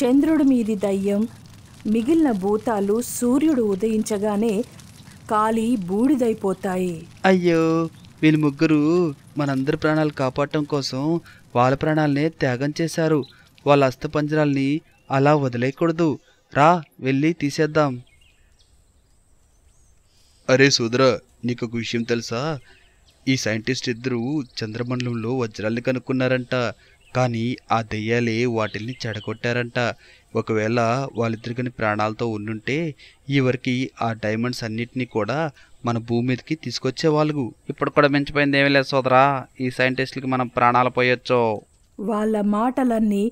చంద్రుడి మీది దయ్యం మిగిలిన భూతాలు సూర్యుడు ఉదయించగానే కాలి బూడిదైపోతాయి అయ్యో వీళ్ళు ముగ్గురు మనందరి ప్రాణాలు కాపాడటం కోసం వాళ్ళ ప్రాణాలనే త్యాగం చేశారు వాళ్ళ అస్తపంజరాల్ని అలా వదిలేయకూడదు రా వెళ్ళి తీసేద్దాం అరే సోదరా నీకు ఒక విషయం తెలుసా ఈ సైంటిస్ట్ ఇద్దరు చంద్రమండలంలో వజ్రాల్ని కనుక్కున్నారంట కానీ ఆ దెయ్యాలే వాటిల్ని చెడగొట్టారంట ఒకవేళ వాళ్ళిద్దరికని ప్రాణాలతో ఉండుంటే ఈవరికి ఆ డైమండ్స్ అన్నిటినీ కూడా మన భూమి మీదకి తీసుకొచ్చేవాళ్ళు ఇప్పుడు కూడా మించిపోయింది ఏమీ లేదు సోదరా ఈ సైంటిస్టులకి మనం ప్రాణాలు పోయొచ్చు వాళ్ళ మాటలన్నీ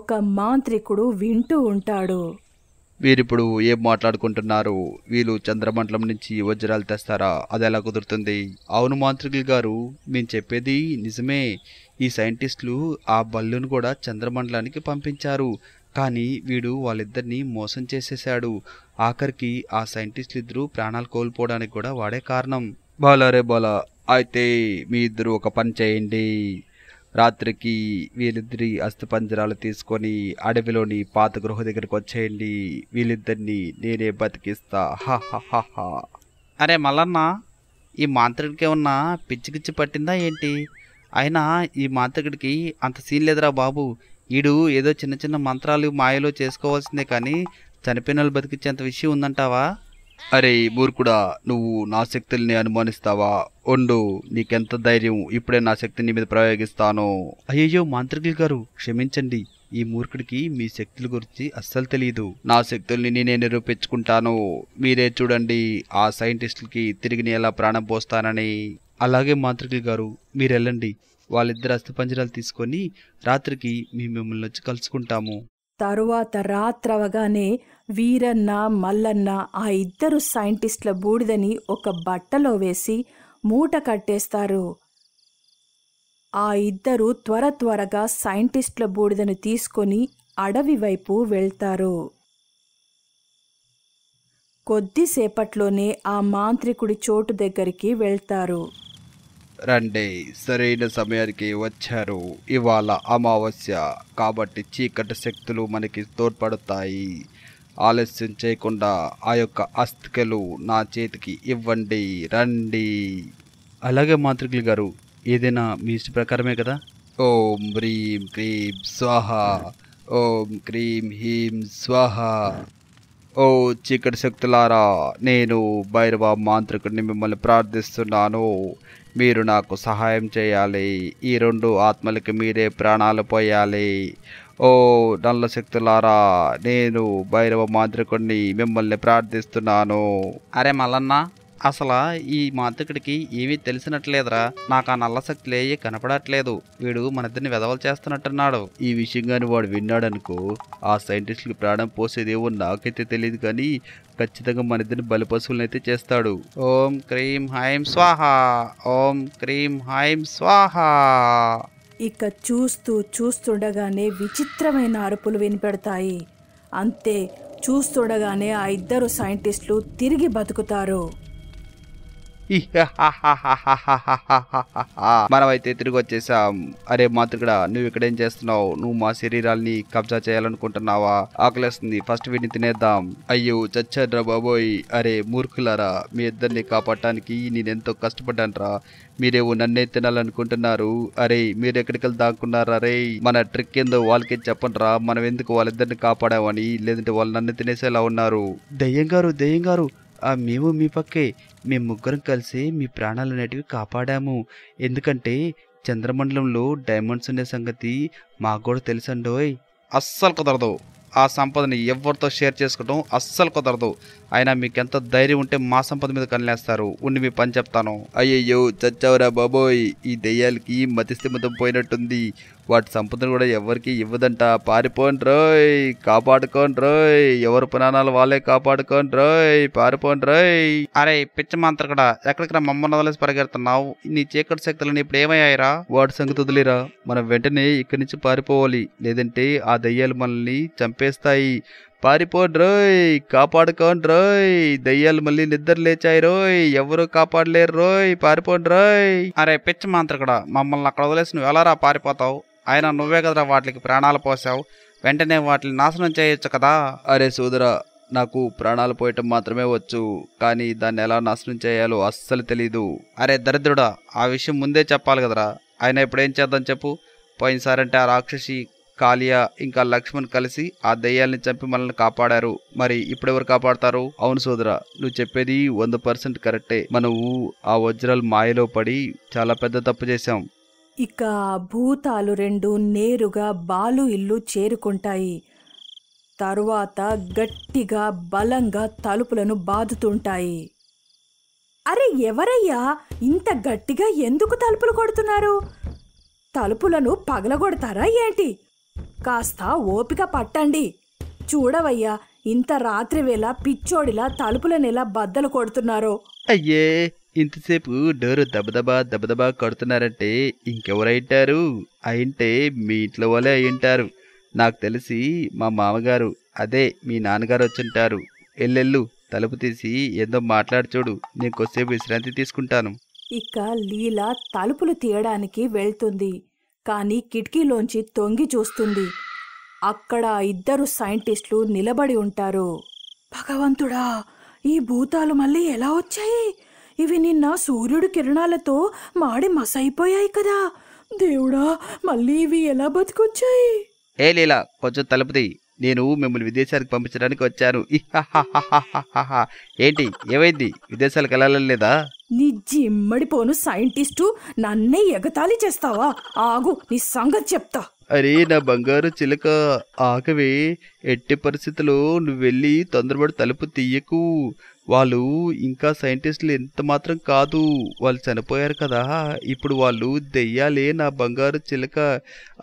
ఒక మాంత్రికుడు వింటూ ఉంటాడు వీరిప్పుడు ఏం మాట్లాడుకుంటున్నారు వీళ్ళు చంద్రమండలం నుంచి వజ్రాలు తెస్తారా అది ఎలా కుదురుతుంది అవును మాంత్రికులు గారు మేము చెప్పేది నిజమే ఈ సైంటిస్టులు ఆ బల్లును కూడా చంద్రమండలానికి పంపించారు కానీ వీడు వాళ్ళిద్దరిని మోసం చేసేశాడు ఆఖరికి ఆ సైంటిస్టులు ఇద్దరు ప్రాణాలు కోల్పోవడానికి కూడా వాడే కారణం బాలారే బాలా అయితే మీ ఇద్దరు ఒక పని చేయండి రాత్రికి వీళ్ళిద్దరి అస్థిపంజరాలు తీసుకొని అడవిలోని పాత గృహ దగ్గరికి వచ్చేయండి వీళ్ళిద్దరిని నేనే బతికిస్తా హా అరే మల్లన్న ఈ మాంత్రుడికి ఉన్న పిచ్చికిచ్చి పట్టిందా ఏంటి అయినా ఈ మాంతకుడికి అంత సీన్ లేదురా బాబు ఈడు ఏదో చిన్న చిన్న మంత్రాలు మాయలో చేసుకోవాల్సిందే కానీ చనిపోయిన వాళ్ళు బతికించేంత విషయం ఉందంటావా అరే మూర్ఖుడా నువ్వు నా శక్తుల్ని అనుమానిస్తావా ఉండు నీకెంత ధైర్యం ఇప్పుడే నా శక్తిని మీద ప్రయోగిస్తాను అయ్యయ్యో మాంత్రికులు గారు క్షమించండి ఈ మూర్ఖుడికి మీ శక్తుల గురించి అస్సలు తెలియదు నా శక్తుల్ని నేనే నిరూపించుకుంటాను మీరే చూడండి ఆ సైంటిస్టులకి తిరిగి ఎలా ప్రాణం పోస్తానని అలాగే మాంత్రికులు గారు మీరు వెళ్ళండి వాళ్ళిద్దరు అస్థిపంజరాలు తీసుకొని రాత్రికి మేము మిమ్మల్ని వచ్చి కలుసుకుంటాము తరువాత రాత్రవగానే వీరన్న మల్లన్న ఆ ఇద్దరు సైంటిస్టుల బూడిదని ఒక బట్టలో వేసి మూట కట్టేస్తారు ఆ ఇద్దరు త్వర త్వరగా సైంటిస్టుల బూడిదను తీసుకొని అడవి వైపు వెళ్తారు కొద్దిసేపట్లోనే ఆ మాంత్రికుడి చోటు దగ్గరికి వెళ్తారు రండి సరైన సమయానికి వచ్చారు ఇవాళ అమావాస్య కాబట్టి చీకటి శక్తులు మనకి తోడ్పడతాయి ఆలస్యం చేయకుండా ఆ యొక్క అస్థికలు నా చేతికి ఇవ్వండి రండి అలాగే మాంత్రికులు గారు ఏదైనా మీ ఇష్ట ప్రకారమే కదా ఓం హ్రీం క్రీం స్వాహ ఓం క్రీం హీం స్వాహ ఓ చీకటి శక్తులారా నేను భైరవ మాంత్రికుడిని మిమ్మల్ని ప్రార్థిస్తున్నాను మీరు నాకు సహాయం చేయాలి ఈ రెండు ఆత్మలకి మీరే ప్రాణాలు పోయాలి ఓ నల్ల శక్తులారా నేను భైరవ మాంత్రికుడిని మిమ్మల్ని ప్రార్థిస్తున్నాను అరే మల్లన్నా అసలు ఈ మాంత్రికుడికి ఏమీ తెలిసినట్లేదురా నాకు ఆ నల్లశక్తులే కనపడట్లేదు వీడు ఇద్దరిని వెదవలు చేస్తున్నట్టున్నాడు ఈ విషయం కానీ వాడు విన్నాడనుకో ఆ సైంటిస్టులు ప్రాణం పోసేదేవో నాకైతే తెలియదు కానీ ఖచ్చితంగా మన ఇద్దరిని బలిపశువులనైతే చేస్తాడు ఓం క్రీం హైం స్వాహ ఓం క్రీం హైం స్వాహ ఇక చూస్తూ చూస్తుండగానే విచిత్రమైన అరుపులు వినిపెడతాయి అంతే చూస్తుండగానే ఆ ఇద్దరు సైంటిస్టులు తిరిగి బతుకుతారు మనమైతే తిరిగి వచ్చేసాం అరే మాతృగడ నువ్వు ఇక్కడేం చేస్తున్నావు నువ్వు మా శరీరాల్ని కబ్జా చేయాలనుకుంటున్నావా ఆకలిస్తుంది ఫస్ట్ వీడిని తినేద్దాం అయ్యో చచ్చాడ్రా బాబోయ్ అరే మూర్ఖులారా మీ ఇద్దరిని కాపాడటానికి నేనెంతో కష్టపడ్డానరా మీరేవో నన్నే తినాలనుకుంటున్నారు అరే మీరు ఎక్కడికి వెళ్ళి దాక్కున్నారా అరే మన ట్రిక్ ఏందో వాళ్ళకి చెప్పండిరా మనం ఎందుకు వాళ్ళిద్దరిని కాపాడామని లేదంటే వాళ్ళు నన్ను తినేసేలా ఉన్నారు దయ్యం గారు దయ్యం గారు మేము మీ పక్కే మేము ముగ్గురం కలిసి మీ ప్రాణాలు అనేటివి కాపాడాము ఎందుకంటే చంద్రమండలంలో డైమండ్స్ ఉండే సంగతి మాకు కూడా తెలుసండోయ్ అస్సలు కుదరదు ఆ సంపదని ఎవరితో షేర్ చేసుకోవడం అస్సలు కుదరదు అయినా మీకు ఎంత ధైర్యం ఉంటే మా సంపద మీద కనిలేస్తారు ఉండి మీ పని చెప్తాను అయ్యయ్యో చచ్చావురా బాబోయ్ ఈ దెయ్యాలకి మతిస్థిమతం పోయినట్టుంది వాటి సంపదను కూడా ఎవరికి ఇవ్వదంట పారిపోండి రోయ్ కాపాడుకోండి రోయ్ ఎవరి పునాణాలు వాళ్ళే కాపాడుకోండి రోయ్ పారిపోండి రోయ్ అరే పిచ్చ మంత్ర కూడా ఎక్కడికి మమ్మల్ని వదిలేసి పరిగెడుతున్నావు నీ చీకటి శక్తులను ఇప్పుడు ఏమయ్యాయిరా వాటి సంగతి వదిలిరా మనం వెంటనే ఇక్కడి నుంచి పారిపోవాలి లేదంటే ఆ దయ్యాలు మనల్ని చంపేస్తాయి పారిపోండి రోయ్ కాపాడుకోండి రోయ్ దయ్యాలు మళ్ళీ నిద్ర లేచాయి రోయ్ ఎవరు కాపాడలేరు రోయ్ పారిపోండి రోయ్ అరే పిచ్చి మాంత్రికడా మమ్మల్ని అక్కడ వదిలేసి నువ్వు రా పారిపోతావు ఆయన నువ్వే కదరా వాటికి ప్రాణాలు పోసావు వెంటనే వాటిని నాశనం చేయొచ్చు కదా అరే సోదరా నాకు ప్రాణాలు పోయటం మాత్రమే వచ్చు కానీ దాన్ని ఎలా నాశనం చేయాలో అస్సలు తెలీదు అరే దరిద్రుడా ఆ విషయం ముందే చెప్పాలి కదరా ఆయన ఇప్పుడేం చేద్దాం చెప్పు పోయినసారంటే ఆ రాక్షసి కాళియా ఇంకా లక్ష్మణ్ కలిసి ఆ దయ్యాల్ని చంపి మనల్ని కాపాడారు మరి ఇప్పుడెవరు కాపాడతారు అవును సోదరా నువ్వు చెప్పేది వంద పర్సెంట్ కరెక్టే మనము ఆ వజ్రాలు మాయలో పడి చాలా పెద్ద తప్పు చేశాం ఇక భూతాలు రెండు నేరుగా బాలు ఇల్లు చేరుకుంటాయి తరువాత గట్టిగా బలంగా తలుపులను బాదుతుంటాయి అరే ఎవరయ్యా ఇంత గట్టిగా ఎందుకు తలుపులు కొడుతున్నారు తలుపులను పగలగొడతారా ఏంటి కాస్త ఓపిక పట్టండి చూడవయ్యా ఇంత రాత్రి వేళ పిచ్చోడిలా తలుపులనేలా బద్దలు కొడుతున్నారో అయ్యే ఇంతసేపు డోరు దబదబా దబదబా కడుతున్నారంటే ఇంకెవరైంటారు అయింటే మీ ఇంట్లో వాళ్ళే అయింటారు నాకు తెలిసి మా మామగారు అదే మీ నాన్నగారు వచ్చింటారు ఎల్లెల్లు తలుపు తీసి ఏదో మాట్లాడు చూడు నేను కొద్దిసేపు విశ్రాంతి తీసుకుంటాను ఇక లీల తలుపులు తీయడానికి వెళ్తుంది కానీ కిటికీలోంచి తొంగి చూస్తుంది అక్కడ ఇద్దరు సైంటిస్టులు నిలబడి ఉంటారు భగవంతుడా ఈ భూతాలు మళ్ళీ ఎలా వచ్చాయి ఇవి నిన్న సూర్యుడి కిరణాలతో మాడి మసైపోయాయి కదా దేవుడా మళ్ళీ ఇవి ఎలా బతికొచ్చాయి ఏ లీలా కొంచెం తలుపుది నేను మిమ్మల్ని విదేశాలకు పంపించడానికి వచ్చాను ఏంటి ఏమైంది విదేశాలకు వెళ్ళాలని లేదా నీ జిమ్మడిపోను సైంటిస్టు నన్నే ఎగతాళి చేస్తావా ఆగు నీ సంగతి చెప్తా అరే నా బంగారు చిలక ఆకవే ఎట్టి పరిస్థితుల్లో నువ్వు వెళ్ళి తొందరపడి తలుపు తీయకు వాళ్ళు ఇంకా సైంటిస్టులు ఎంత మాత్రం కాదు వాళ్ళు చనిపోయారు కదా ఇప్పుడు వాళ్ళు దెయ్యాలే నా బంగారు చిలక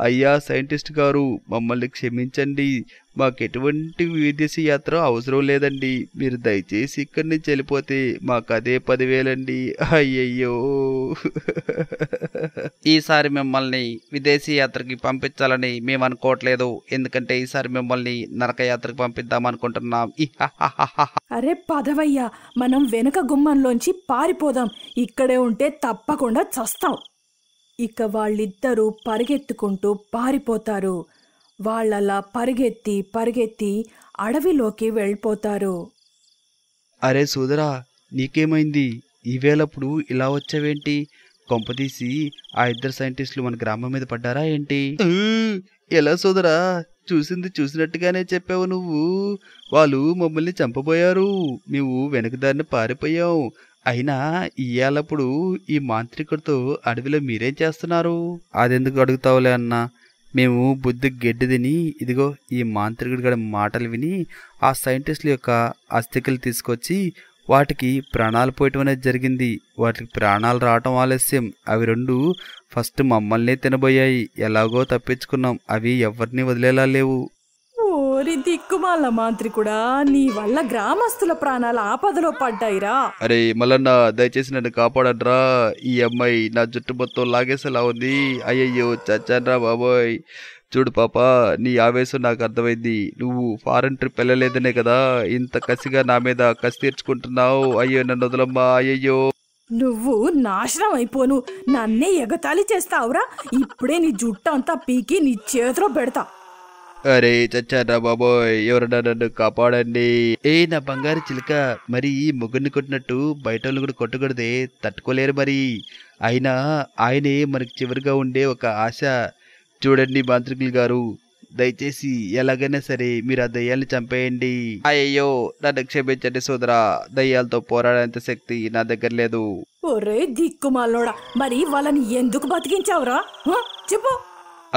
అయ్యా సైంటిస్ట్ గారు మమ్మల్ని క్షమించండి ఎటువంటి విదేశీ యాత్ర అవసరం లేదండి మీరు దయచేసి ఇక్కడి నుంచి వెళ్ళిపోతే మాకు అదే పదివేలండి అయ్యయ్యో ఈసారి మిమ్మల్ని విదేశీ యాత్రకి పంపించాలని మేము అనుకోవట్లేదు ఎందుకంటే ఈసారి మిమ్మల్ని నరక యాత్రకి పంపిద్దాం అనుకుంటున్నాం అరే పదవయ్యా మనం వెనక గుమ్మంలోంచి పారిపోదాం ఇక్కడే ఉంటే తప్పకుండా చస్తాం ఇక వాళ్ళిద్దరూ పరిగెత్తుకుంటూ పారిపోతారు వాళ్ళలా పరిగెత్తి పరిగెత్తి అడవిలోకి వెళ్ళిపోతారు అరే సోదరా నీకేమైంది ఈవేళప్పుడు ఇలా వచ్చావేంటి కొంపదీసి ఆ ఇద్దరు సైంటిస్టులు మన గ్రామం మీద పడ్డారా ఏంటి ఎలా సోదరా చూసింది చూసినట్టుగానే చెప్పావు నువ్వు వాళ్ళు మమ్మల్ని చంపబోయారు మేము వెనకదారిని పారిపోయాం అయినా ఇయ్యాలప్పుడు ఈ మాంత్రికుడితో అడవిలో మీరేం చేస్తున్నారు అదెందుకు అడుగుతావులే అన్నా మేము బుద్ధి గెడ్డి తిని ఇదిగో ఈ మాంత్రికుడి గడ మాటలు విని ఆ సైంటిస్టుల యొక్క అస్థికలు తీసుకొచ్చి వాటికి ప్రాణాలు పోయటం అనేది జరిగింది వాటికి ప్రాణాలు రావటం ఆలస్యం అవి రెండు ఫస్ట్ మమ్మల్నే తినబోయాయి ఎలాగో తప్పించుకున్నాం అవి ఎవరిని వదిలేలా లేవు ఓరి దిక్కుమాల మాంత్రికుడా నీ వల్ల గ్రామస్తుల ప్రాణాలు ఆపదలో పడ్డాయిరా అరే మల్లన్న దయచేసి నన్ను కాపాడరా ఈ అమ్మాయి నా జుట్టు మొత్తం లాగేసేలా ఉంది అయ్యయ్యో చచ్చాన్రా బాబోయ్ చూడు పాప నీ ఆవేశం నాకు అర్థమైంది నువ్వు ఫారెన్ ట్రిప్ వెళ్ళలేదనే కదా ఇంత కసిగా నా మీద కసి తీర్చుకుంటున్నావు అయ్యో నన్ను వదలమ్మా అయ్యయ్యో నువ్వు నాశనం అయిపోను నన్నే ఎగతాళి చేస్తావురా ఇప్పుడే నీ జుట్టు అంతా పీకి నీ చేతిలో పెడతా అరే చచ్చారా బాబోయ్ ఎవరన్నా నన్ను కాపాడండి ఏ నా బంగారు చిలుక మరి ఈ ముగ్గురిని కొట్టినట్టు బయట వాళ్ళు కూడా కొట్టకూడదే తట్టుకోలేరు మరి అయినా ఆయనే మనకు చివరిగా ఉండే ఒక ఆశ చూడండి మాంత్రికులు గారు దయచేసి ఎలాగైనా సరే మీరు ఆ దయ్యాల్ని చంపేయండి అయ్యో నన్ను క్షమించండి సోదరా దయ్యాలతో పోరాడేంత శక్తి నా దగ్గర లేదు ఒరే దిక్కుమాలోడా మరి వాళ్ళని ఎందుకు బతికించావురా చెప్పు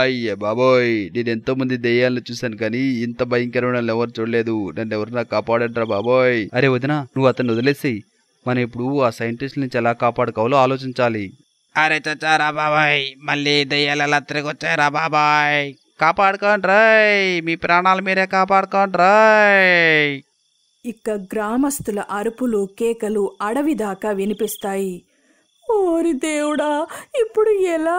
అయ్యే బాబోయ్ నేను మంది దెయ్యాలను చూశాను కానీ ఇంత భయంకరమైన ఎవరు చూడలేదు నన్ను నాకు కాపాడంటారా బాబోయ్ అరే వదినా నువ్వు అతను వదిలేసి మనం ఇప్పుడు ఆ సైంటిస్ట్ నుంచి ఎలా కాపాడుకోవాలో ఆలోచించాలి అరే చచ్చారా బాబాయ్ మళ్ళీ దెయ్యాలు ఎలా తిరిగి వచ్చారా బాబాయ్ కాపాడుకోండి రాయ్ మీ ప్రాణాలు మీరే కాపాడుకోండి రాయ్ ఇక గ్రామస్తుల అరుపులు కేకలు అడవి దాకా వినిపిస్తాయి ఓరి దేవుడా ఇప్పుడు ఎలా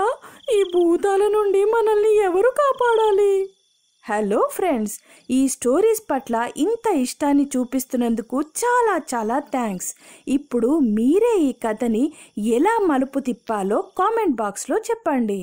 ఈ భూతాల నుండి మనల్ని ఎవరు కాపాడాలి హలో ఫ్రెండ్స్ ఈ స్టోరీస్ పట్ల ఇంత ఇష్టాన్ని చూపిస్తున్నందుకు చాలా చాలా థ్యాంక్స్ ఇప్పుడు మీరే ఈ కథని ఎలా మలుపు తిప్పాలో కామెంట్ బాక్స్లో చెప్పండి